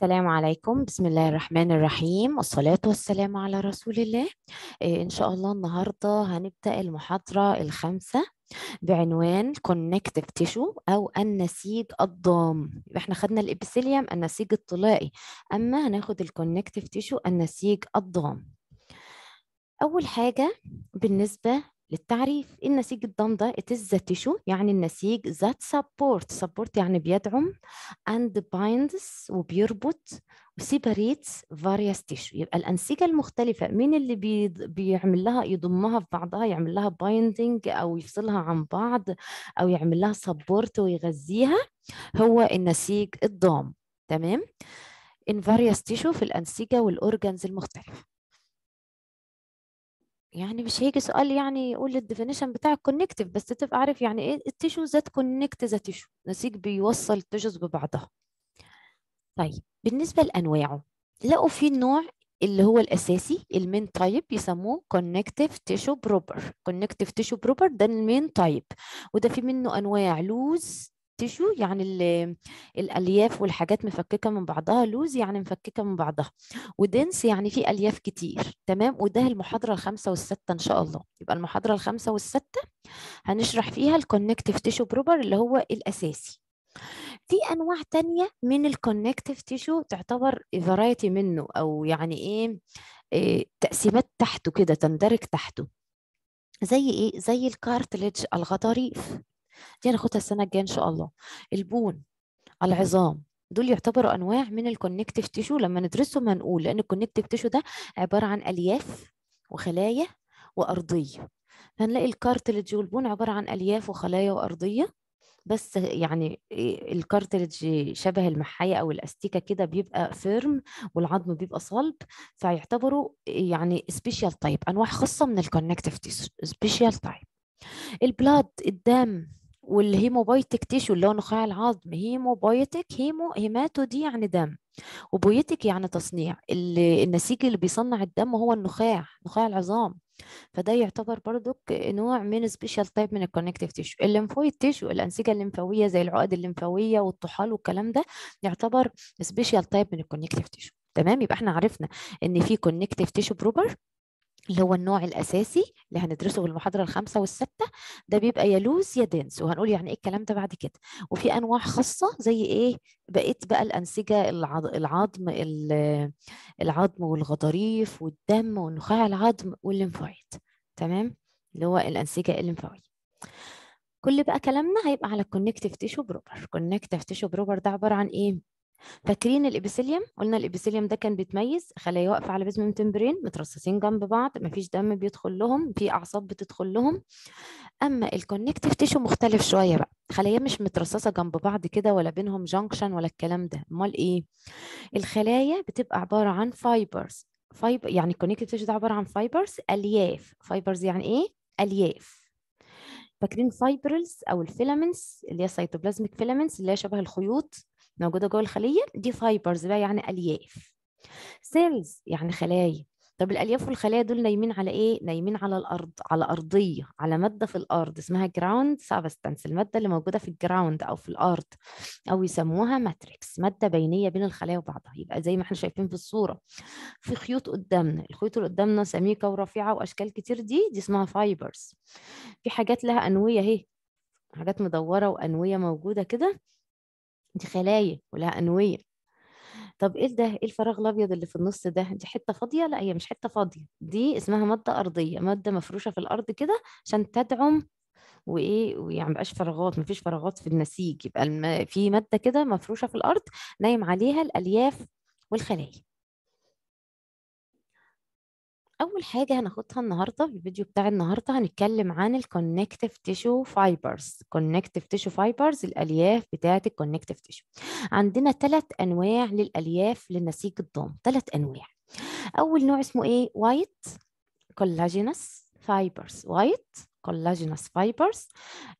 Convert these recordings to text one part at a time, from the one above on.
السلام عليكم بسم الله الرحمن الرحيم والصلاة والسلام على رسول الله إيه، إن شاء الله النهاردة هنبدأ المحاضرة الخامسة بعنوان كونكتيف تيشو او النسيج الضام يبقى احنا خدنا الابيثيليوم النسيج الطلائي اما هناخد الكونكتيف تيشو النسيج الضام اول حاجه بالنسبه للتعريف النسيج ده it is the tissue يعني النسيج that support support يعني بيدعم and binds وبيربط separates various tissue يبقى الأنسجة المختلفة مين اللي بي... بيعمل لها يضمها في بعضها يعمل لها binding أو يفصلها عن بعض أو يعمل لها support ويغذيها هو النسيج الضام تمام in various tissue في الأنسجة والأورجانز المختلفة يعني مش هيجي سؤال يعني يقول الديفينيشن بتاع الكونكتيف بس تبقى عارف يعني ايه التيشو ذات كونكت ذا تيشو نسيج بيوصل التيشوز ببعضها طيب بالنسبه لانواعه لقوا في النوع اللي هو الاساسي المين تايب يسموه كونكتيف تيشو بروبر كونكتيف تيشو بروبر ده المين تايب وده في منه انواع لوز تشو يعني الالياف والحاجات مفككه من بعضها لوز يعني مفككه من بعضها ودنس يعني فيه الياف كتير تمام وده المحاضره الخامسه والسادسه ان شاء الله يبقى المحاضره الخامسه والسادسه هنشرح فيها الكونكتيف تيشو بروبر اللي هو الاساسي في انواع تانية من الكونكتيف تيشو تعتبر فرايتي منه او يعني ايه, إيه تقسيمات تحته كده تندرج تحته زي ايه زي الكارتليج الغضاريف دي هناخدها السنه الجايه ان شاء الله البون العظام دول يعتبروا انواع من الكونكتيف تيشو لما ندرسهم هنقول لان الكونكتيف تيشو ده عباره عن الياف وخلايا وارضيه هنلاقي الكارتلج والبون عباره عن الياف وخلايا وارضيه بس يعني الكارتلج شبه المحاية أو الأستيكة كده بيبقى فيرم والعظم بيبقى صلب فيعتبروا يعني سبيشال تايب أنواع خاصة من الكونكتيف سبيشال تايب البلاد الدم والهيموبايتك تيشو اللي هو نخاع العظم هيموبايتك هيمو هيماتو دي يعني دم وبويتك يعني تصنيع اللي النسيج اللي بيصنع الدم هو النخاع نخاع العظام فده يعتبر برضو نوع من سبيشال تايب من الكونكتيف تيشو الليمفويد تيشو الانسجه الليمفاويه زي العقد الليمفاويه والطحال والكلام ده يعتبر سبيشال تايب من الكونكتيف تيشو تمام يبقى احنا عرفنا ان في كونكتيف تيشو بروبر اللي هو النوع الأساسي اللي هندرسه في المحاضرة الخامسة والستة ده بيبقى يا لوز يا دنس وهنقول يعني إيه الكلام ده بعد كده وفي أنواع خاصة زي إيه بقيت بقى الأنسجة العظم العظم والغضاريف والدم ونخاع العظم والليمفويد تمام اللي هو الأنسجة الليمفاوية كل بقى كلامنا هيبقى على الكونكتيف تيشو بروبر كونكتيف تيشو بروبر ده عبارة عن إيه فاكرين الابيثيليوم قلنا الابيثيليوم ده كان بيتميز خلايا واقفه على بيزمم تمبرين مترصصين جنب بعض مفيش دم بيدخل لهم في اعصاب بتدخل لهم اما الكونكتيف تيشو مختلف شويه بقى خلايا مش مترصصه جنب بعض كده ولا بينهم جانكشن ولا الكلام ده امال ايه الخلايا بتبقى عباره عن فايبرز فايبر يعني الكونكتيف تيشو ده عباره عن فايبرز الياف فايبرز يعني ايه الياف فاكرين فايبرلز او الفيلامنتس اللي هي سيتوبلازميك فيلامنتس اللي هي شبه الخيوط موجوده جوه الخليه دي فايبرز بقى يعني الياف سيلز يعني خلايا طب الالياف والخلايا دول نايمين على ايه نايمين على الارض على ارضيه على ماده في الارض اسمها جراوند سابستنس الماده اللي موجوده في الجراوند او في الارض او يسموها ماتريكس ماده بينيه بين الخلايا وبعضها يبقى زي ما احنا شايفين في الصوره في خيوط قدامنا الخيوط اللي قدامنا سميكه ورفيعه واشكال كتير دي دي اسمها فايبرز في حاجات لها انويه اهي حاجات مدوره وانويه موجوده كده دي خلايا ولها أنوية طب ايه ده ايه الفراغ الابيض اللي في النص ده دي حته فاضيه لا هي مش حته فاضيه دي اسمها ماده ارضيه ماده مفروشه في الارض كده عشان تدعم وايه ويعني مبقاش فراغات مفيش فراغات في النسيج يبقى الم... في ماده كده مفروشه في الارض نايم عليها الالياف والخلايا أول حاجة هناخدها النهاردة في الفيديو بتاع النهاردة هنتكلم عن الكونكتيف تيشو فايبرز كونكتيف تيشو فايبرز الألياف بتاعة الكونكتيف تيشو عندنا ثلاث أنواع للألياف للنسيج الضام ثلاث أنواع أول نوع اسمه إيه وايت كولاجينس فايبرز وايت كولاجينس فايبرز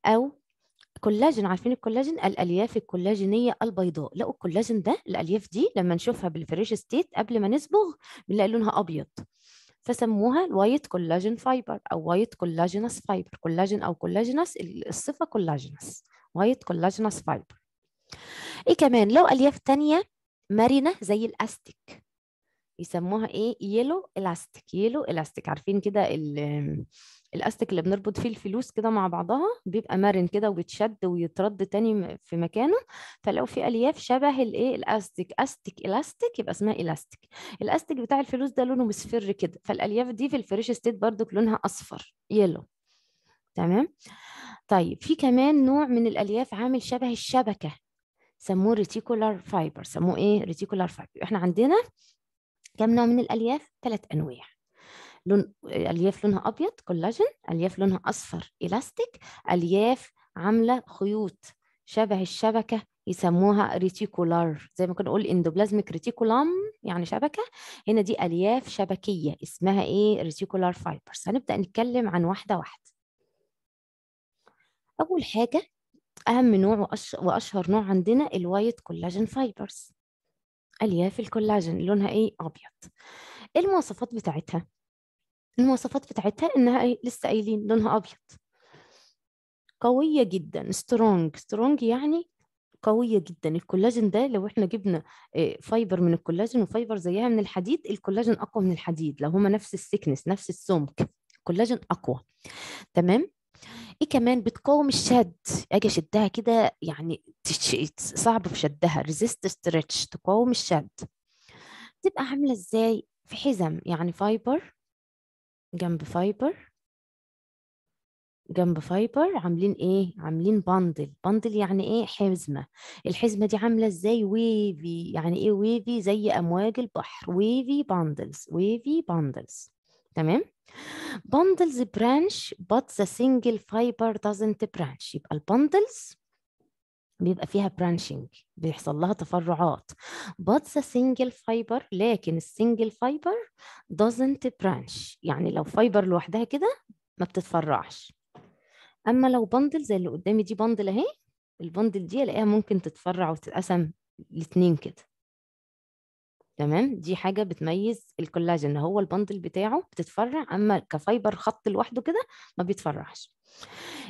أو كولاجين عارفين الكولاجين الالياف الكولاجينيه البيضاء لقوا الكولاجين ده الالياف دي لما نشوفها بالفريش ستيت قبل ما نصبغ بنلاقي لونها ابيض فسموها الوايت كولاجين فايبر او وايت كولاجينس فايبر كولاجين او كولاجينس الصفه كولاجينس وايت كولاجينس فايبر ايه كمان لو الياف تانية مرنه زي الاستيك يسموها ايه يلو الاستيك يلو الاستيك عارفين كده الاستيك اللي بنربط فيه الفلوس كده مع بعضها بيبقى مرن كده وبيتشد ويترد تاني في مكانه فلو في الياف شبه الايه الاستيك استيك الاستيك يبقى اسمها الاستيك الاستيك بتاع الفلوس ده لونه مصفر كده فالالياف دي في الفريش ستيت برضو لونها اصفر يلو تمام طيب في كمان نوع من الالياف عامل شبه الشبكه سموه ريتيكولار فايبر سموه ايه ريتيكولار فايبر احنا عندنا كم نوع من الألياف؟ ثلاث أنواع لون ألياف لونها أبيض كولاجين ألياف لونها أصفر إلاستيك ألياف عاملة خيوط شبه الشبكة يسموها ريتيكولار زي ما كنا نقول اندوبلازميك ريتيكولام يعني شبكة هنا دي ألياف شبكية اسمها إيه ريتيكولار فايبرز هنبدأ نتكلم عن واحدة واحدة أول حاجة أهم نوع وأشهر نوع عندنا الوايت كولاجين فايبرز ألياف الكولاجين لونها إيه أبيض إيه المواصفات بتاعتها المواصفات بتاعتها إنها إيه لسه قايلين لونها أبيض قوية جدا سترونج سترونج يعني قوية جدا الكولاجين ده لو احنا جبنا فايبر آه، من الكولاجين وفايبر زيها من الحديد الكولاجين أقوى من الحديد لو هما نفس السكنس نفس السمك الكولاجين أقوى تمام ايه كمان بتقاوم الشد اجي اشدها كده يعني صعب في شدها ريزيست ستريتش تقاوم الشد تبقى عامله ازاي في حزم يعني فايبر جنب فايبر جنب فايبر عاملين ايه عاملين باندل باندل يعني ايه حزمه الحزمه دي عامله ازاي ويفي يعني ايه ويفي زي امواج البحر ويفي باندلز ويفي باندلز تمام bundles branch but the single fiber doesn't branch يبقى البندلز بيبقى فيها branching بيحصل لها تفرعات but the single fiber لكن السنجل fiber doesn't branch يعني لو فايبر لوحدها كده ما بتتفرعش اما لو بندل زي اللي قدامي دي بندل اهي البندل دي الاقيها ممكن تتفرع وتتقسم الاثنين كده تمام دي حاجه بتميز الكولاجين هو البندل بتاعه بتتفرع اما كفايبر خط لوحده كده ما بيتفرعش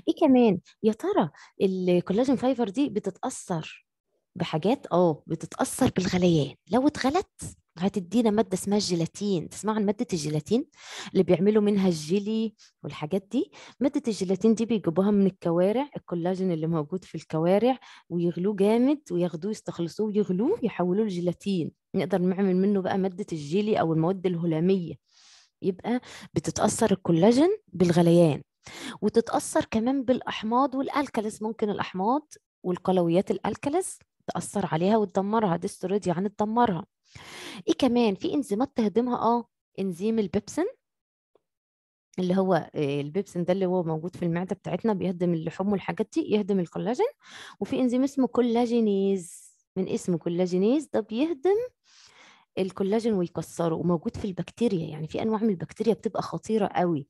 ايه كمان يا ترى الكولاجين فايبر دي بتتاثر بحاجات اه بتتاثر بالغليان لو اتغلت هتدينا ماده اسمها الجيلاتين تسمع عن ماده الجيلاتين اللي بيعملوا منها الجيلي والحاجات دي ماده الجيلاتين دي بيجيبوها من الكوارع الكولاجين اللي موجود في الكوارع ويغلوه جامد وياخدوه يستخلصوه ويغلوه يحولوه لجيلاتين نقدر نعمل منه بقى ماده الجيلي او المواد الهلاميه يبقى بتتاثر الكولاجين بالغليان وتتاثر كمان بالاحماض والألكلس ممكن الاحماض والقلويات الألكلس تاثر عليها وتدمرها ديستوريديا يعني تدمرها ايه كمان في انزيمات تهدمها اه انزيم البيبسن اللي هو آه، البيبسن ده اللي هو موجود في المعده بتاعتنا بيهضم اللحوم والحاجات دي يهضم الكولاجين وفي انزيم اسمه كولاجينيز من اسمه كولاجينيز ده بيهدم الكولاجين ويكسره وموجود في البكتيريا يعني في انواع من البكتيريا بتبقى خطيره قوي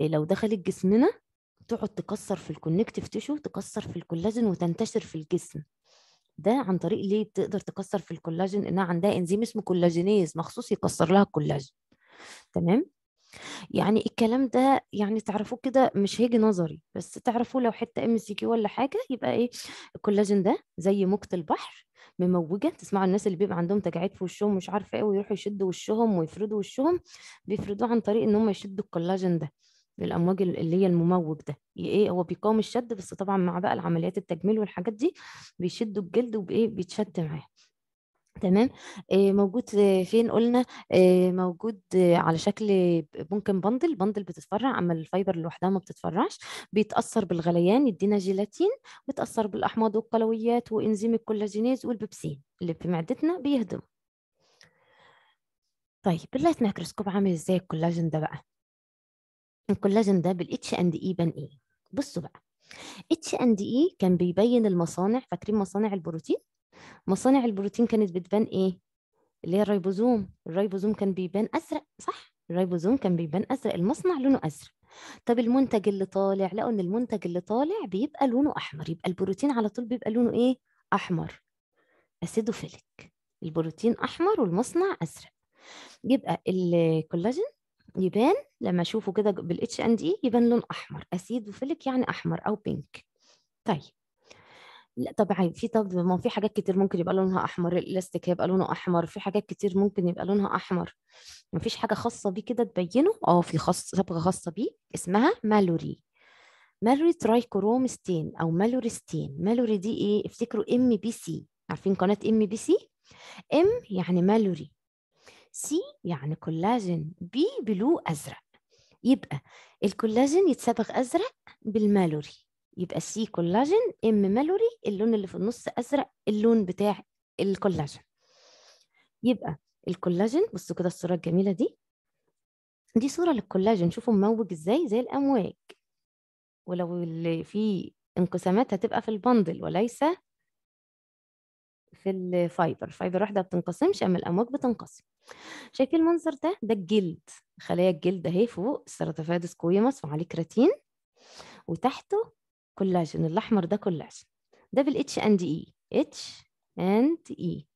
إيه، لو دخلت جسمنا تقعد تكسر في الكونكتيف تيشو تكسر في الكولاجين وتنتشر في الجسم ده عن طريق ليه بتقدر تكسر في الكولاجين انها عندها انزيم اسمه كولاجينيز مخصوص يكسر لها الكولاجين تمام يعني الكلام ده يعني تعرفوه كده مش هيجي نظري بس تعرفوه لو حته ام سي كيو ولا حاجه يبقى ايه الكولاجين ده زي موجه البحر مموجه تسمعوا الناس اللي بيبقى عندهم تجاعيد في وشهم مش عارفه ايه ويروحوا يشدوا وشهم ويفردوا وشهم بيفردوه عن طريق ان هم يشدوا الكولاجين ده الامواج اللي هي المموج ده ايه هو بيقاوم الشد بس طبعا مع بقى العمليات التجميل والحاجات دي بيشدوا الجلد وبايه بيتشد معاه تمام موجود فين قلنا موجود على شكل ممكن بندل بندل بتتفرع اما الفايبر لوحدها ما بتتفرعش بيتاثر بالغليان يدينا جيلاتين بيتاثر بالاحماض والقلويات وانزيم الكولاجينيز والبيبسين اللي في معدتنا بيهضم طيب باللايت مايكروسكوب عامل ازاي الكولاجين ده بقى الكولاجين ده بالاتش اند اي بان ايه بصوا بقى اتش اند اي كان بيبين المصانع فاكرين مصانع البروتين مصانع البروتين كانت بتبان ايه اللي هي الريبوزوم الريبوزوم كان بيبان ازرق صح الريبوزوم كان بيبان ازرق المصنع لونه ازرق طب المنتج اللي طالع لقوا ان المنتج اللي طالع بيبقى لونه احمر يبقى البروتين على طول بيبقى لونه ايه احمر اسيدوفيليك البروتين احمر والمصنع ازرق يبقى الكولاجين يبان لما اشوفه كده بالاتش اند اي يبان لون احمر اسيدوفيليك يعني احمر او بينك طيب لا طبعا في طب ما هو في حاجات كتير ممكن يبقى لونها احمر الالاستيك هيبقى لونه احمر في حاجات كتير ممكن يبقى لونها احمر ما فيش حاجه خاصه بيه كده تبينه اه في خاص صبغه خاصه بيه اسمها مالوري مالوري ترايكروم ستين او مالوري ستين مالوري دي ايه افتكروا ام بي سي عارفين قناه ام بي سي ام يعني مالوري سي يعني كولاجين بي بلو ازرق يبقى الكولاجين يتصبغ ازرق بالمالوري يبقى سي كولاجين ام مالوري اللون اللي في النص ازرق اللون بتاع الكولاجين يبقى الكولاجين بصوا كده الصوره الجميله دي دي صوره للكولاجين شوفوا مموج ازاي زي الامواج ولو اللي في انقسامات هتبقى في البندل وليس في الفايبر فايبر واحده ما بتنقسمش اما الامواج بتنقسم شايفين المنظر ده ده الجلد خلايا الجلد اهي فوق سيراتوفادس كويمس وعليه كراتين وتحته كولاجين الاحمر ده كولاجين ده بالاتش اند اي اتش اند اي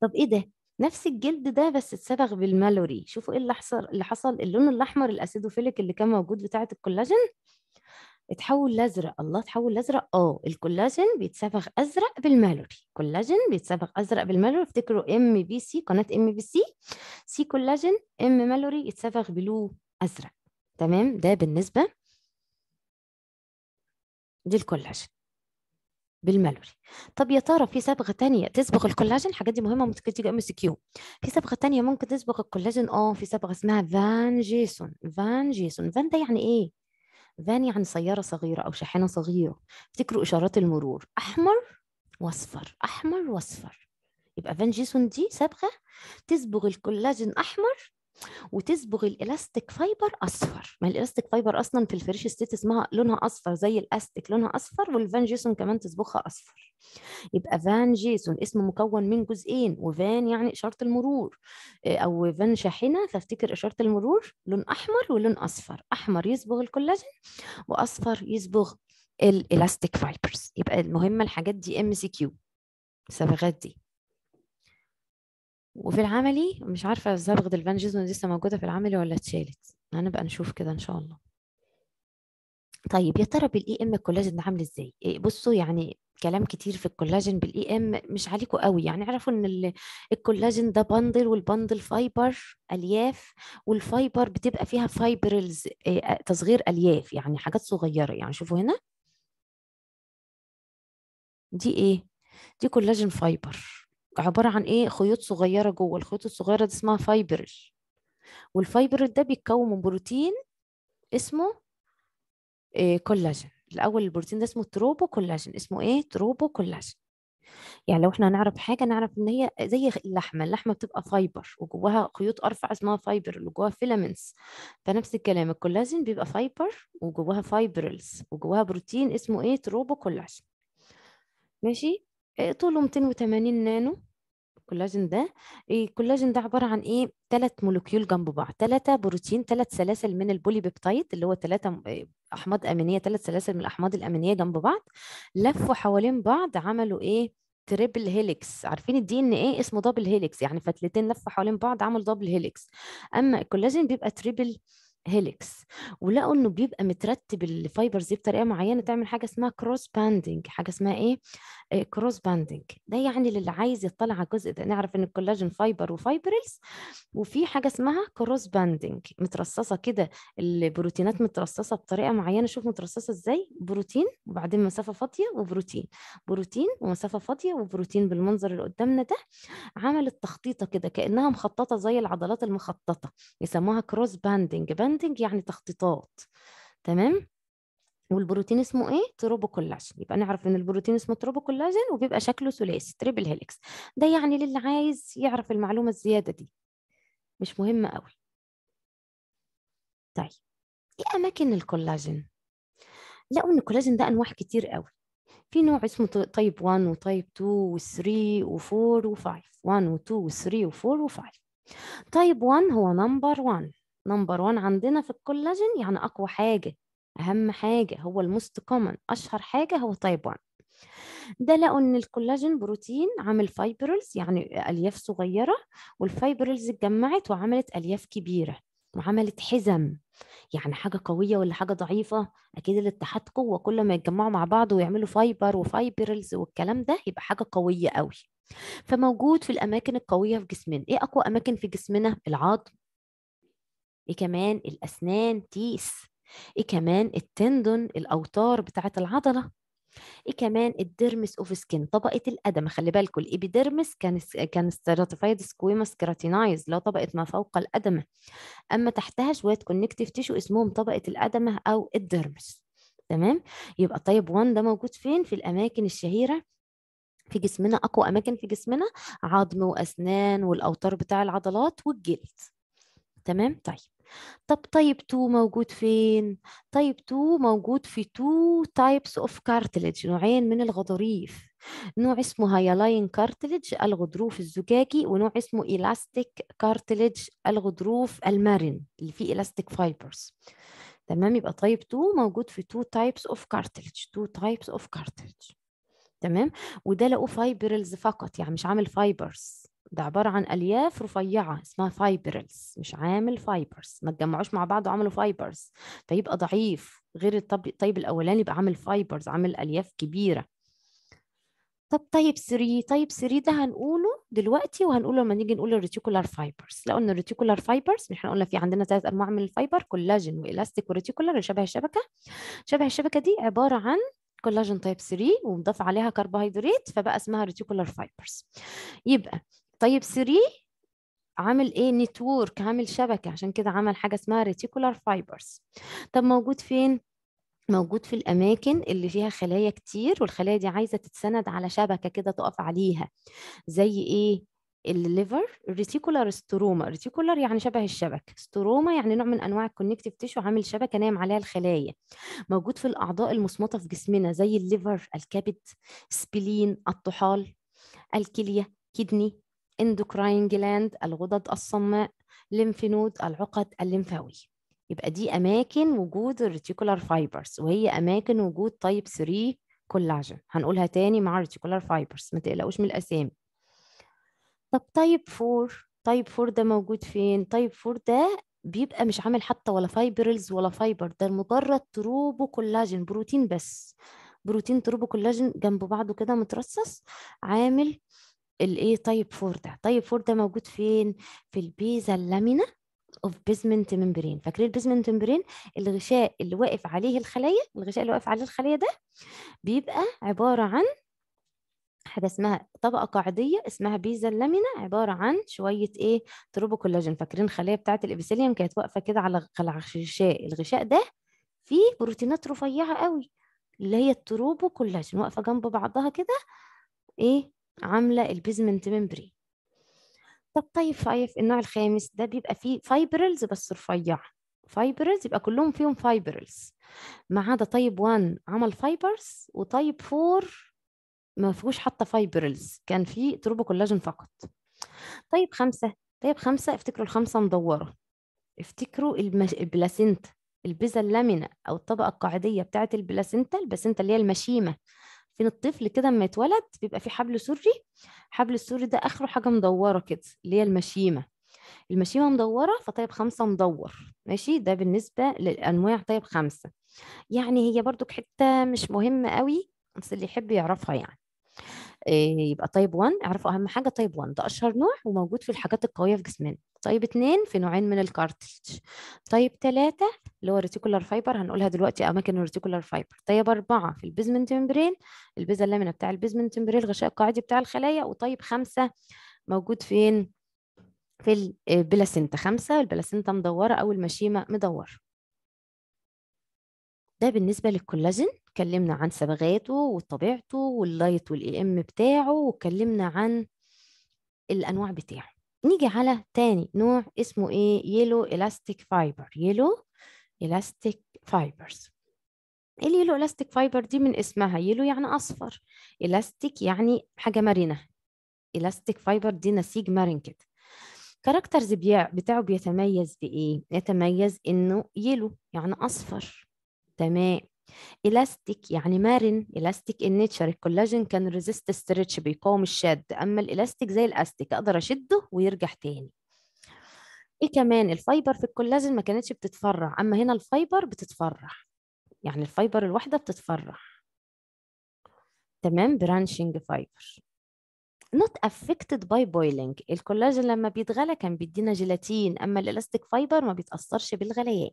طب ايه ده نفس الجلد ده بس اتصبغ بالمالوري شوفوا ايه اللي حصل اللي حصل اللون الاحمر الاسيدوفيليك اللي كان موجود بتاعه الكولاجين اتحول لازرق الله اتحول لازرق اه الكولاجين بيتصبغ ازرق بالمالوري كولاجين بيتصبغ ازرق بالمالوري افتكروا ام بي سي قناه ام بي سي سي كولاجين ام مالوري يتصبغ بلو ازرق تمام ده بالنسبه دي الكولاجين بالملوري طب يا ترى في صبغه تانية تصبغ الكولاجين الحاجات دي مهمه ممكن تيجي ام اس كيو في صبغه تانية ممكن تصبغ الكولاجين اه في صبغه اسمها فان جيسون فان جيسون فان ده يعني ايه فان يعني سياره صغيره او شاحنه صغيره افتكروا اشارات المرور احمر واصفر احمر واصفر يبقى فان جيسون دي صبغه تصبغ الكولاجين احمر وتصبغ الالاستيك فايبر اصفر ما الالاستيك فايبر اصلا في الفريش ستيت اسمها لونها اصفر زي الاستيك لونها اصفر والفان جيسون كمان تصبغها اصفر يبقى فان جيسون اسم مكون من جزئين وفان يعني اشاره المرور آه، او فان شاحنه فافتكر اشاره المرور لون احمر ولون اصفر احمر يصبغ الكولاجين واصفر يصبغ الالاستيك فايبرز يبقى المهمه الحاجات دي ام سي كيو الصبغات دي وفي العملي مش عارفة صبغة الفانجز لسه موجودة في العملي ولا اتشالت هنبقى نشوف كده إن شاء الله طيب يا ترى بالاي ام e الكولاجين ده عامل ازاي إيه، بصوا يعني كلام كتير في الكولاجين بالاي ام e مش عليكم قوي يعني اعرفوا ان الكولاجين ده بندل والبندل فايبر الياف والفايبر بتبقى فيها فايبرلز آه، آه، تصغير الياف يعني حاجات صغيره يعني شوفوا هنا دي ايه دي كولاجين فايبر عبارة عن إيه خيوط صغيرة جوه الخيوط الصغيرة دي اسمها فايبر. والفايبر ده بيتكون من بروتين اسمه إيه كولاجين الأول البروتين ده اسمه تروبو كولاجين اسمه إيه تروبو كولاجين يعني لو احنا هنعرف حاجه نعرف ان هي زي اللحمه اللحمه بتبقى فايبر وجواها خيوط ارفع اسمها فايبر اللي جواها فيلامنتس فنفس الكلام الكولاجين بيبقى فايبر وجواها فايبرلز وجواها بروتين اسمه ايه تروبو كولاجين ماشي آه، طوله 280 نانو الكولاجين ده الكولاجين ده عباره عن ايه ثلاث مولوكيول جنب بعض ثلاثه بروتين ثلاث سلاسل من البولي بيبتايد اللي هو ثلاثه احماض امينيه ثلاث سلاسل من الاحماض الامينيه جنب بعض لفوا حوالين بعض عملوا ايه تريبل هيليكس عارفين الدي ان ايه اسمه دبل هيليكس يعني فتلتين لفوا حوالين بعض عملوا دبل هيليكس اما الكولاجين بيبقى تريبل هيليكس ولقوا انه بيبقى مترتب الفايبرز دي بطريقه معينه تعمل حاجه اسمها كروس باندنج حاجه اسمها ايه كروس إيه، باندنج ده يعني للي عايز يطلع على الجزء ده نعرف ان الكولاجين فايبر وفايبرلز وفي حاجه اسمها كروس باندنج مترصصه كده البروتينات مترصصه بطريقه معينه شوف مترصصه ازاي بروتين وبعدين مسافه فاضيه وبروتين بروتين ومسافه فاضيه وبروتين بالمنظر اللي قدامنا ده عملت تخطيطه كده كانها مخططه زي العضلات المخططه يسموها كروس باندنج باند بيندنج يعني تخطيطات تمام والبروتين اسمه ايه تروبوكولاجين يبقى نعرف ان البروتين اسمه تروبوكولاجين وبيبقى شكله ثلاثي تريبل هيليكس ده يعني للي عايز يعرف المعلومه الزياده دي مش مهمه قوي طيب ايه اماكن الكولاجين لقوا ان الكولاجين ده انواع كتير قوي في نوع اسمه تايب 1 وتايب 2 و3 و4 و5 1 و2 و3 و4 و5 تايب 1 هو نمبر 1 نمبر 1 عندنا في الكولاجين يعني اقوى حاجه اهم حاجه هو الموست كومن اشهر حاجه هو تايب 1 ده لقوا ان الكولاجين بروتين عامل فايبرلز يعني الياف صغيره والفايبرلز اتجمعت وعملت الياف كبيره وعملت حزم يعني حاجة قوية ولا حاجة ضعيفة أكيد الاتحاد قوة كل ما يتجمعوا مع بعض ويعملوا فايبر وفايبرلز والكلام ده يبقى حاجة قوية قوي فموجود في الأماكن القوية في جسمنا إيه أقوى أماكن في جسمنا؟ العظم ايه كمان الاسنان تيس ايه كمان التندون الاوتار بتاعه العضله ايه كمان الديرمس اوف سكين طبقه الادم خلي بالكم الابيديرمس كان كان ستراتيفايد سكويموس كيراتينايز لو طبقه ما فوق الادم اما تحتها شويه كونكتيف تيشو اسمهم طبقه الادم او الديرمس تمام يبقى طيب 1 ده موجود فين في الاماكن الشهيره في جسمنا اقوى اماكن في جسمنا عظم واسنان والاوتار بتاع العضلات والجلد تمام طيب طب طيب 2 موجود فين طيب 2 موجود في 2 types of cartilage نوعين من الغضاريف نوع اسمه هايلاين كارتلج الغضروف الزجاجي ونوع اسمه إلاستيك كارتلج الغضروف المرن اللي فيه إلاستيك فايبرز تمام يبقى تايب 2 موجود في 2 تايبس اوف كارتلج 2 تايبس اوف كارتلج تمام وده لقوه فايبرلز فقط يعني مش عامل فايبرز ده عبارة عن ألياف رفيعة اسمها فايبرز مش عامل فايبرز ما اتجمعوش مع بعض وعملوا فايبرز فيبقى ضعيف غير الطيب الأولاني يبقى عامل فايبرز عامل ألياف كبيرة طب طيب 3 طيب 3 ده هنقوله دلوقتي وهنقوله لما نيجي نقول الريتيكولار فايبرز لو ان الريتيكولار فايبرز احنا قلنا في عندنا ثلاث انواع من الفايبر كولاجين والاستيك وريتيكولار شبه الشبكه شبه الشبكه دي عباره عن كولاجين تايب 3 ومضاف عليها كربوهيدرات فبقى اسمها ريتيكولار فايبرز يبقى طيب 3 عامل ايه نتورك عامل شبكه عشان كده عمل حاجه اسمها ريتيكولار فايبرز طب موجود فين موجود في الأماكن اللي فيها خلايا كتير والخلايا دي عايزة تتسند على شبكة كده تقف عليها زي إيه؟ الليفر ريتيكولار ستروما ريتيكولار يعني شبه الشبكة ستروما يعني نوع من أنواع الكونكتيف تيشو عامل شبكة نايم عليها الخلايا موجود في الأعضاء المصمطه في جسمنا زي الليفر الكبد سبلين الطحال الكلية كدني اندوكراين جلاند الغدد الصماء ليمفينود العقد اللمفاوي يبقى دي أماكن وجود الريتيكولار فايبرز وهي أماكن وجود تايب 3 كولاجين هنقولها تاني مع الريتيكولار فايبرز ما تقلقوش من الأسامي طب تايب 4 تايب 4 ده موجود فين؟ تايب 4 ده بيبقى مش عامل حتى ولا فايبرز ولا فايبر ده مجرد تروبو كولاجين بروتين بس بروتين تروبو كولاجين جنب بعضه كده مترصص عامل الايه طيب 4 ده طيب 4 ده موجود فين في البيزا اللامينا اوف بيزمنت ممبرين فاكرين البيزمنت ممبرين الغشاء اللي واقف عليه الخليه الغشاء اللي واقف عليه الخليه ده بيبقى عباره عن حاجه اسمها طبقه قاعديه اسمها بيزا اللامينا عباره عن شويه ايه تروبوكولاجين فاكرين الخليه بتاعه الابيثيليوم كانت واقفه كده على الغشاء الغشاء ده فيه بروتينات رفيعه قوي اللي هي التروبوكولاجين واقفه جنب بعضها كده ايه عامله البيزمنت ممبري طب طيب فايف النوع الخامس ده بيبقى فيه فايبرلز بس رفيع فايبرز يبقى كلهم فيهم فايبرز ما عدا طيب 1 عمل فايبرز وطيب 4 ما فيهوش حتى فايبرز كان فيه تروبو كولاجين فقط طيب خمسة طيب خمسة افتكروا الخمسة مدورة افتكروا البلاسينتا البيزا اللامينا او الطبقة القاعدية بتاعة البلاسينتا البلاسينتا اللي هي المشيمة فين الطفل كده اما يتولد بيبقى في حبل سري حبل السري ده اخره حاجه مدوره كده اللي هي المشيمه المشيمه مدوره فطيب خمسه مدور ماشي ده بالنسبه للانواع طيب خمسه يعني هي برضو حته مش مهمه قوي بس اللي يحب يعرفها يعني آه، يبقى تايب 1 اعرفوا اهم حاجه تايب 1 ده اشهر نوع وموجود في الحاجات القويه في جسمنا تايب 2 في نوعين من الكارتج تايب 3 اللي هو ريتيكولار فايبر هنقولها دلوقتي اماكن الريتيكولار فايبر تايب 4 في البيزمنت ممبرين البيزا اللامينا بتاع البيزمنت ممبرين الغشاء القاعدي بتاع الخلايا وتايب 5 موجود فين في البلاسينتا آه، 5 البلاسينتا مدورة أو المشيمة مدوره ده بالنسبة للكولاجين اتكلمنا عن صبغاته وطبيعته واللايت والاي ام بتاعه واتكلمنا عن الانواع بتاعه نيجي على تاني نوع اسمه ايه يلو الاستيك فايبر يلو الاستيك فايبرز اليلو الاستيك فايبر دي من اسمها يلو يعني اصفر الاستيك يعني حاجه مرنه الاستيك فايبر دي نسيج مرن كده كاركترز بتاعه بيتميز بايه يتميز انه يلو يعني اصفر تمام الاستيك يعني مرن الاستيك ان نيتشر الكولاجين كان ريزيست ستريتش بيقاوم الشد اما الالاستيك زي الاستيك اقدر اشده ويرجع تاني ايه كمان الفايبر في الكولاجين ما كانتش بتتفرع اما هنا الفايبر بتتفرع يعني الفايبر الواحده بتتفرع تمام برانشنج فايبر not affected by boiling الكولاجين لما بيتغلى كان بيدينا جيلاتين اما الالاستيك فايبر ما بيتاثرش بالغليان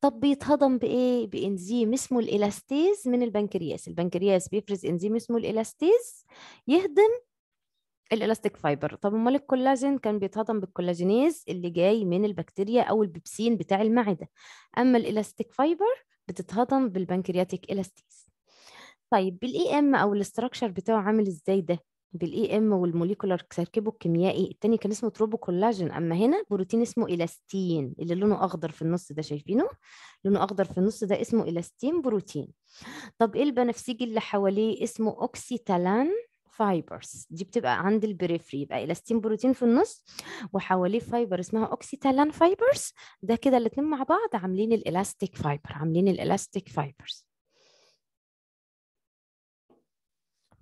طب بيتهضم بايه بانزيم اسمه الالاستيز من البنكرياس البنكرياس بيفرز انزيم اسمه الالاستيز يهضم الالاستيك فايبر طب امال الكولاجين كان بيتهضم بالكولاجينيز اللي جاي من البكتيريا او البيبسين بتاع المعده اما الالاستيك فايبر بتتهضم بالبنكرياتيك الاستيز طيب بالاي ام e او الاستراكشر بتاعه عامل ازاي ده بالاي ام والموليكولار تركيبه الكيميائي الثاني كان اسمه تروبو كولاجين اما هنا بروتين اسمه الاستين اللي لونه اخضر في النص ده شايفينه لونه اخضر في النص ده اسمه الاستين بروتين طب ايه البنفسجي اللي حواليه اسمه اوكسيتالان فايبرز دي بتبقى عند البريفري يبقى الاستين بروتين في النص وحواليه فايبر اسمها اوكسيتالان فايبرز ده كده الاثنين مع بعض عاملين الالاستيك فايبر عاملين الالاستيك فايبرز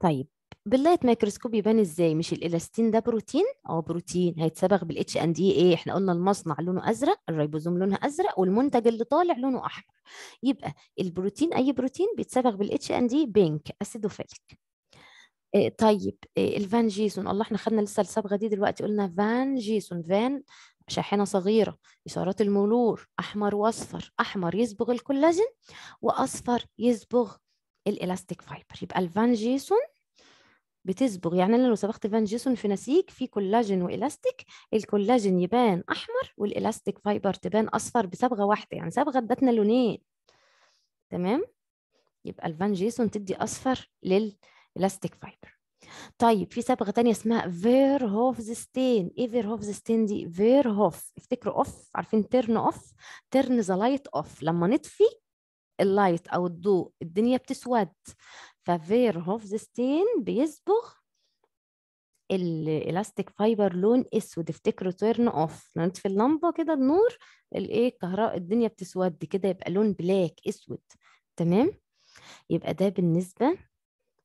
طيب باللايت مايكروسكوب يبان ازاي مش الالاستين ده بروتين اه بروتين هيتصبغ بالاتش ان دي ايه احنا قلنا المصنع لونه ازرق الريبوزوم لونها ازرق والمنتج اللي طالع لونه احمر يبقى البروتين اي بروتين بيتصبغ بالاتش ان دي بينك اسيدوفيلك آه، طيب آه، الفان جيسون الله احنا خدنا لسه الصبغه دي دلوقتي قلنا فان جيسون فان شاحنة صغيرة إشارات المرور أحمر وأصفر أحمر يصبغ الكولاجين وأصفر يصبغ الإلاستيك فايبر يبقى الفان جيسون بتصبغ يعني انا لو صبغت فان جيسون في نسيج في كولاجين والاستيك الكولاجين يبان احمر والالاستيك فايبر تبان اصفر بصبغه واحده يعني صبغه ادتنا لونين تمام يبقى الفان جيسون تدي اصفر للالاستيك فايبر طيب في صبغه ثانيه اسمها فير ستين ايه فير ستين دي فير هوف افتكروا اوف عارفين تيرن اوف تيرن ذا لايت اوف لما نطفي اللايت او الضوء الدنيا بتسود ففير هوفزستين بيصبغ الالاستيك فايبر لون اسود افتكروا تيرن اوف لو في اللمبه كده النور الايه الكهرباء الدنيا بتسود كده يبقى لون بلاك اسود تمام يبقى ده بالنسبه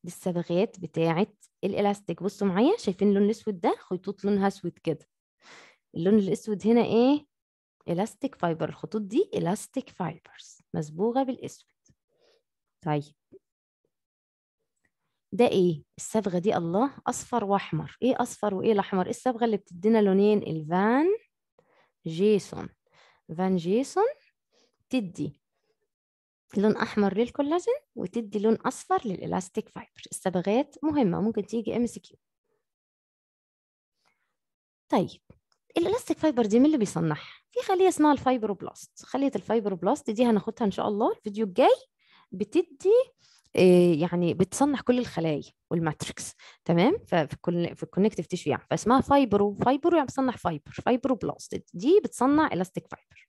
للصبغات بتاعه الالاستيك بصوا معايا شايفين اللون الاسود ده خيوط لونها اسود كده اللون الاسود هنا ايه الاستيك فايبر الخطوط دي الاستيك فايبرز مصبوغه بالاسود طيب ده ايه الصبغه دي الله اصفر واحمر ايه اصفر وايه الاحمر ايه الصبغه اللي بتدينا لونين الفان جيسون فان جيسون تدي لون احمر للكولاجين وتدي لون اصفر للالاستيك فايبر الصبغات مهمه ممكن تيجي ام اس كيو طيب الالاستيك فايبر دي مين اللي بيصنعها في خليه اسمها الفايبروبلاست خليه الفايبروبلاست دي هناخدها ان شاء الله الفيديو الجاي بتدي آه، يعني بتصنع كل الخلايا والماتريكس تمام ففي كل في الكونكتيف تيشو يعني فاسمها فايبرو فايبرو يعني بتصنع فايبر فايبرو بلاست دي بتصنع الاستيك فايبر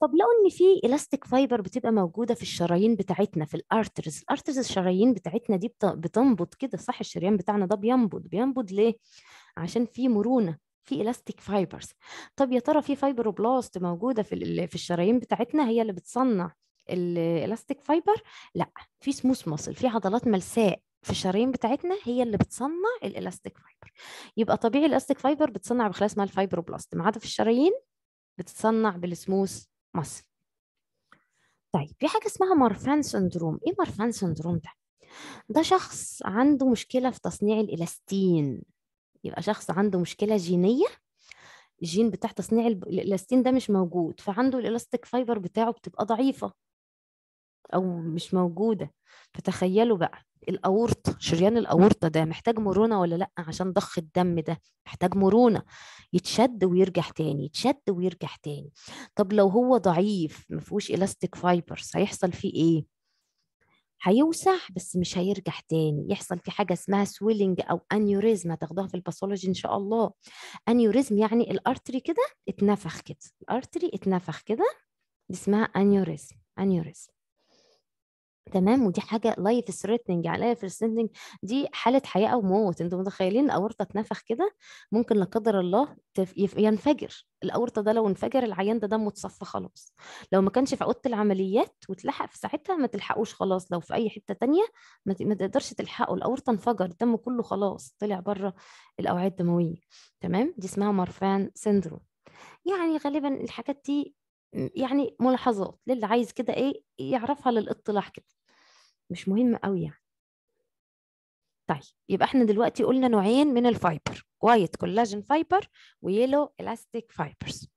طب لو ان في الاستيك فايبر بتبقى موجوده في الشرايين بتاعتنا في الارترز الارترز الشرايين بتاعتنا دي بتنبض كده صح الشريان بتاعنا ده بينبض بينبض ليه عشان في مرونه في الاستيك فايبرز طب يا ترى في فايبروبلاست موجوده في في الشرايين بتاعتنا هي اللي بتصنع الالاستيك فايبر لا في سموث ماسل في عضلات ملساء في الشرايين بتاعتنا هي اللي بتصنع الالاستيك فايبر يبقى طبيعي الالاستيك فايبر بتصنع بخلايا اسمها الفايبروبلاست ما عدا في الشرايين بتتصنع بالسموث ماسل طيب في حاجه اسمها مارفان سندروم ايه مارفان سندروم ده ده شخص عنده مشكله في تصنيع الالاستين يبقى شخص عنده مشكله جينيه الجين بتاع تصنيع الالاستين ده مش موجود فعنده الالاستيك فايبر بتاعه بتبقى ضعيفه او مش موجوده فتخيلوا بقى الاورطه شريان الاورطه ده محتاج مرونه ولا لا عشان ضخ الدم ده محتاج مرونه يتشد ويرجع تاني يتشد ويرجع تاني طب لو هو ضعيف ما فيهوش الاستيك فايبرز هيحصل فيه ايه هيوسع بس مش هيرجع تاني يحصل في حاجه اسمها سويلينج او انيوريزم هتاخدوها في الباثولوجي ان شاء الله انيوريزم يعني الارتري كده اتنفخ كده الارتري اتنفخ كده اسمها انيوريزم انيوريزم تمام ودي حاجه لايف ثريتنج يعني لايف ثريتنج دي حاله حياه او موت انتوا متخيلين اورطه اتنفخ كده ممكن لا قدر الله ينفجر الاورطه ده لو انفجر العيان ده دمه اتصفى خلاص لو ما كانش في اوضه العمليات واتلحق في ساعتها ما تلحقوش خلاص لو في اي حته تانية ما تقدرش تلحقه الاورطه انفجر الدم كله خلاص طلع بره الاوعيه الدمويه تمام دي اسمها مارفان سيندروم يعني غالبا الحاجات دي يعني ملاحظات للي عايز كده ايه يعرفها للاطلاع كده مش مهم قوي يعني طيب يبقى احنا دلوقتي قلنا نوعين من الفايبر وايت كولاجين فايبر ويلو الاستيك فايبرز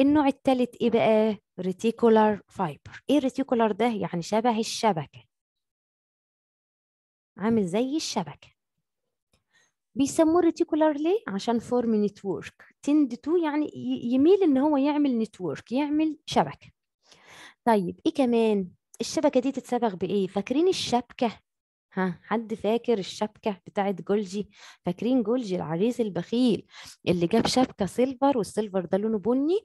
النوع الثالث ايه بقى ريتيكولار فايبر ايه ريتيكولار ده يعني شبه الشبكه عامل زي الشبكه بيسموه ريتيكولار ليه عشان فورم نتورك تند تو يعني يميل ان هو يعمل نتورك يعمل شبكه طيب ايه كمان الشبكه دي تتسبغ بايه فاكرين الشبكه ها حد فاكر الشبكه بتاعت جولجي فاكرين جولجي العريس البخيل اللي جاب شبكه سيلفر والسيلفر ده لونه بني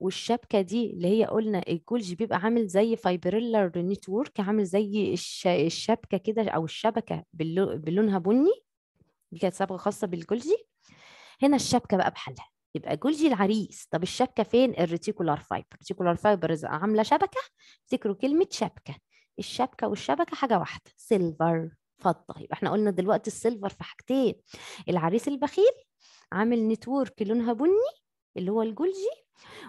والشبكه دي اللي هي قلنا الجولجي بيبقى عامل زي فايبريلا نتورك عامل زي الشبكه كده او الشبكه بلونها بني دي كانت صبغه خاصه بالجولجي هنا الشبكه بقى بحالها يبقى جولجي العريس طب الشبكه فين الريتيكولار فايبر الريتيكولار فايبر عامله شبكه افتكروا كلمه شبكه الشبكه والشبكه حاجه واحده سيلفر فضه يبقى احنا قلنا دلوقتي السيلفر في حاجتين العريس البخيل عامل نتورك لونها بني اللي هو الجولجي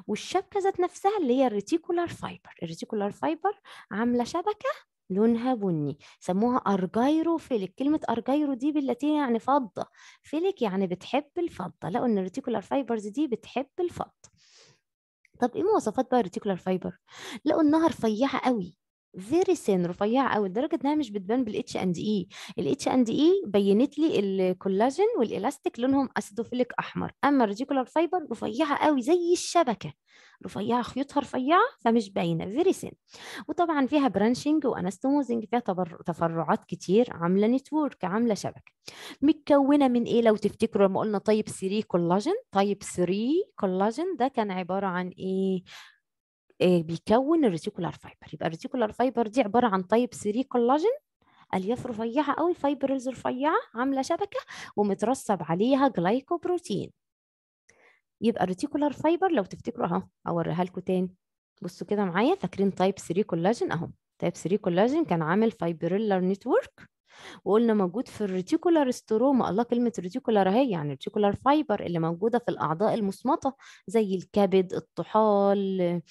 والشبكه ذات نفسها اللي هي الريتيكولار فايبر الريتيكولار فايبر عامله شبكه لونها بني سموها أرجايرو فيليك كلمة أرجايرو دي باللاتين يعني فضة فيليك يعني بتحب الفضة لقوا إن الريتيكولار فايبرز دي بتحب الفضة طب ايه مواصفات بقى الريتيكولار فايبر لقوا انها رفيعه قوي فيري سين رفيعه قوي لدرجه انها مش بتبان بالاتش اند اي الاتش اند اي بينت لي الكولاجين والالاستيك لونهم اسيدوفيليك احمر اما الريتيكولار فايبر رفيعه قوي زي الشبكه رفيعه خيوطها رفيعه فمش باينه فيري سين وطبعا فيها برانشنج وانستوموزنج فيها تفرعات كتير عامله نتورك عامله شبكه متكونه من ايه لو تفتكروا لما قلنا طيب 3 كولاجين طيب 3 كولاجين ده كان عباره عن ايه آه، بيكون الريتيكولار فايبر يبقى الريتيكولار فايبر دي عباره عن طيب 3 كولاجين الياف رفيعه قوي فايبرز رفيعه عامله شبكه ومترصب عليها جلايكوبروتين يبقى الريتيكولار فايبر لو تفتكروا اهو اوريها لكم تاني بصوا كده معايا فاكرين تايب 3 كولاجين اهو تايب 3 كولاجين كان عامل فايبريلر نتورك وقلنا موجود في الريتيكولار ستروما الله كلمة ريتيكولار اهي يعني الريتيكولار فايبر اللي موجودة في الأعضاء المسمطه زي الكبد الطحال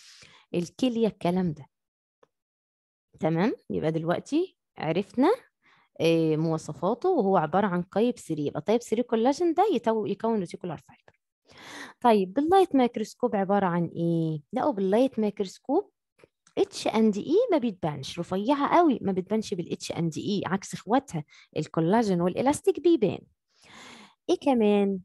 الكليه الكلام ده تمام يبقى دلوقتي عرفنا آه، مواصفاته وهو عباره عن قيب سري يبقى طيب سري كولاجين ده يكون ريتيكولار فايبر طيب باللايت مايكروسكوب عباره عن ايه لقوا باللايت مايكروسكوب اتش اند اي ما بيتبانش رفيعه قوي ما بتبانش بالاتش اند اي عكس اخواتها الكولاجين والالاستيك بيبان ايه كمان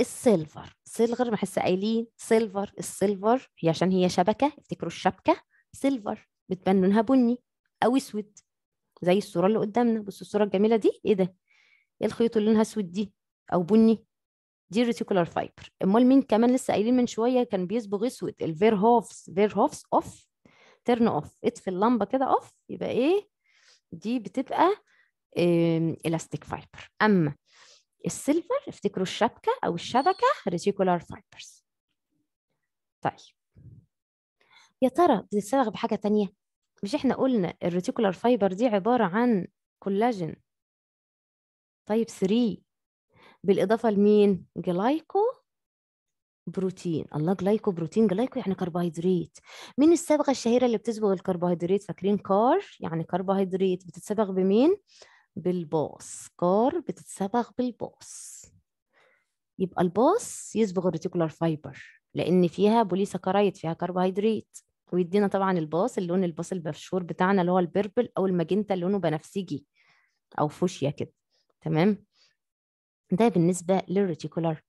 السيلفر سيلفر بحس قايلين سيلفر السيلفر هي عشان هي شبكه افتكروا الشبكه سيلفر بتبان لونها بني او اسود زي الصوره اللي قدامنا بصوا الصوره الجميله دي ايه ده ايه الخيوط اللي لونها اسود دي او بني دي الريتيكولار فايبر امال مين كمان لسه قايلين من شويه كان بيصبغ اسود الفير هوفز فير هوفز اوف ترن اوف اطفي اللمبه كده اوف يبقى ايه دي بتبقى إلاستيك فايبر اما السيلفر افتكروا الشبكة أو الشبكة ريتيكولار فايبرز طيب يا ترى بتتسبغ بحاجة تانية مش احنا قلنا الريتيكولار فايبر دي عبارة عن كولاجين طيب 3 بالإضافة لمين جلايكو بروتين الله جلايكو بروتين جلايكو يعني كربوهيدرات مين الصبغه الشهيره اللي بتصبغ الكربوهيدرات فاكرين كار يعني كربوهيدرات بتتصبغ بمين بالباص كار بتتصبغ بالباص يبقى الباص يصبغ الريتيكولار فايبر لان فيها بوليساكرايد فيها كربوهيدرات ويدينا طبعا الباص اللون الباص المشهور بتاعنا اللي هو البيربل او الماجنتا اللي لونه بنفسجي او فوشيا كده تمام ده بالنسبه للريتيكولار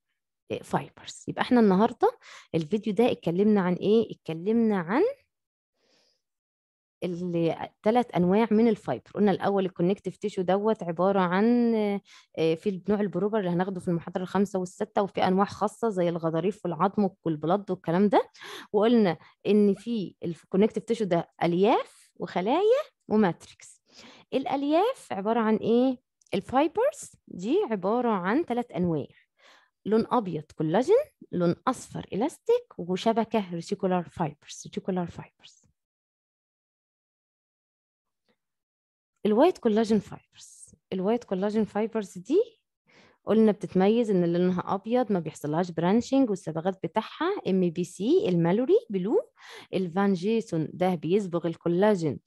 فايبرز يبقى احنا النهارده الفيديو ده اتكلمنا عن ايه اتكلمنا عن ثلاث انواع من الفايبر قلنا الاول الكونكتيف تيشو دوت عباره عن في نوع البروبر اللي هناخده في المحاضره الخامسه والسته وفي انواع خاصه زي الغضاريف والعظم والبلد والكلام ده وقلنا ان في الكونكتيف تيشو ده الياف وخلايا وماتريكس الالياف عباره عن ايه الفايبرز دي عباره عن ثلاث انواع لون ابيض كولاجين لون اصفر الاستيك وشبكه ريتيكولار فايبرز ريتيكولار فايبرز الوايت كولاجين فايبرز الوايت كولاجين فايبرز دي قلنا بتتميز ان لونها ابيض ما بيحصلهاش برانشنج والصبغات بتاعها ام بي سي المالوري بلو الفانجيسون ده بيصبغ الكولاجين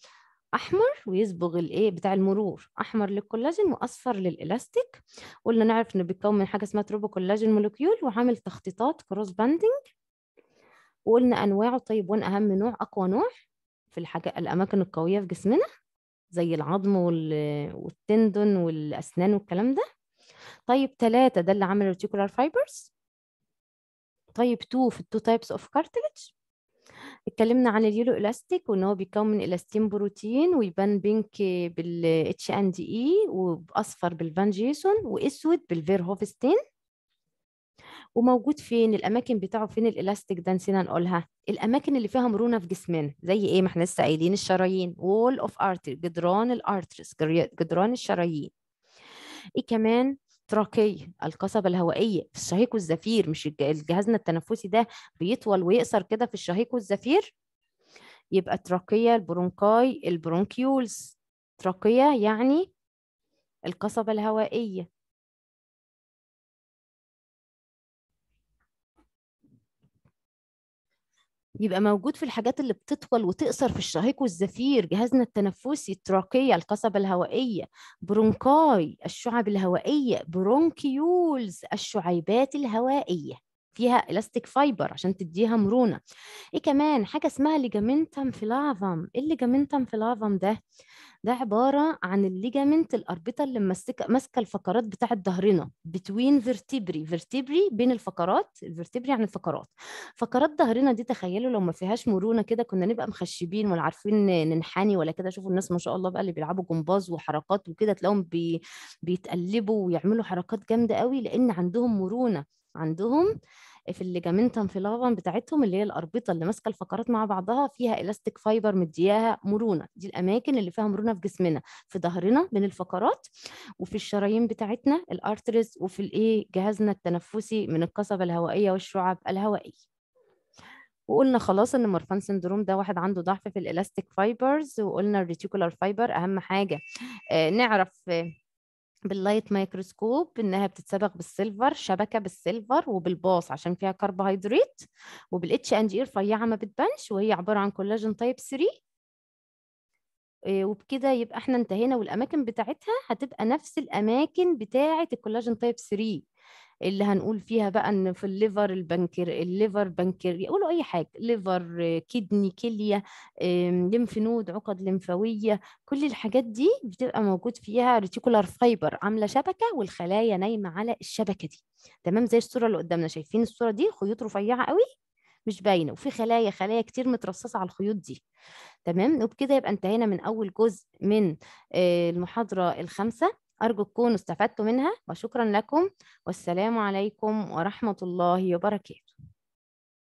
احمر ويصبغ الايه بتاع المرور احمر للكولاجين واصفر للالاستيك قلنا نعرف انه بيتكون من حاجه اسمها تروبو كولاجين مولكيول وعامل تخطيطات كروس باندنج وقلنا انواعه طيب وان اهم نوع اقوى نوع في الحاجه الاماكن القويه في جسمنا زي العظم والتندون والأسنان والكلام ده طيب ثلاثة ده اللي عمل الريتيكولار فايبرز طيب 2 في التو تايبس اوف كارتلج اتكلمنا عن اليلو الاستيك وان هو بيكون من الاستين بروتين ويبان بينك بالاتش ان دي اي e، واصفر بالفان جيسون واسود بالفير هوفستين وموجود فين الاماكن بتاعه فين الالاستيك ده نسينا نقولها الاماكن اللي فيها مرونه في جسمنا زي ايه ما احنا لسه قايلين الشرايين وول اوف ارتر جدران الارترس جدران الشرايين ايه كمان تراكي القصبة الهوائية في الشهيق والزفير مش جهازنا التنفسي ده بيطول ويقصر كده في الشهيق والزفير يبقى تراكية البرونكاي البرونكيولز تراكية يعني القصبة الهوائية يبقى موجود في الحاجات اللي بتطول وتقصر في الشهيق والزفير جهازنا التنفسي التراقية القصبة الهوائية برونكاي الشعب الهوائية برونكيولز الشعيبات الهوائية فيها الاستيك فايبر عشان تديها مرونه ايه كمان حاجه اسمها ليجامنتم فلافم ايه الليجامنتم فلافم ده ده عباره عن الليجامنت الاربطه اللي ماسكه ماسكه الفقرات بتاعه ظهرنا بتوين فيرتيبري فيرتيبري بين الفقرات الفيرتيبري عن الفقرات فقرات ظهرنا دي تخيلوا لو ما فيهاش مرونه كده كنا نبقى مخشبين ولا عارفين ننحني ولا كده شوفوا الناس ما شاء الله بقى اللي بيلعبوا جمباز وحركات وكده تلاقيهم بي... بيتقلبوا ويعملوا حركات جامده قوي لان عندهم مرونه عندهم في الليجامنت انفلافان بتاعتهم اللي هي الاربطه اللي ماسكه الفقرات مع بعضها فيها الاستيك فايبر مدياها مرونه دي الاماكن اللي فيها مرونه في جسمنا في ظهرنا من الفقرات وفي الشرايين بتاعتنا الارترز وفي الايه جهازنا التنفسي من القصبه الهوائيه والشعب الهوائيه وقلنا خلاص ان مرفان سندروم ده واحد عنده ضعف في الالاستيك فايبرز وقلنا الريتيكولار فايبر اهم حاجه آه نعرف آه باللايت مايكروسكوب انها بتتسبغ بالسيلفر شبكه بالسيلفر وبالباص عشان فيها كربوهيدرات وبالاتش اند اي رفيعه ما بتبانش وهي عباره عن كولاجين تايب 3 وبكده يبقى احنا انتهينا والاماكن بتاعتها هتبقى نفس الاماكن بتاعه الكولاجين تايب 3 اللي هنقول فيها بقى ان في الليفر البنكر الليفر بنكر يقولوا اي حاجه ليفر كدني كليه لمف نود عقد لمفاويه كل الحاجات دي بتبقى موجود فيها ريتيكولار فايبر عامله شبكه والخلايا نايمه على الشبكه دي تمام زي الصوره اللي قدامنا شايفين الصوره دي خيوط رفيعه قوي مش باينه وفي خلايا خلايا كتير مترصصه على الخيوط دي تمام وبكده يبقى انتهينا من اول جزء من آه، المحاضره الخامسه أرجو تكونوا استفدتوا منها وشكرا لكم والسلام عليكم ورحمة الله وبركاته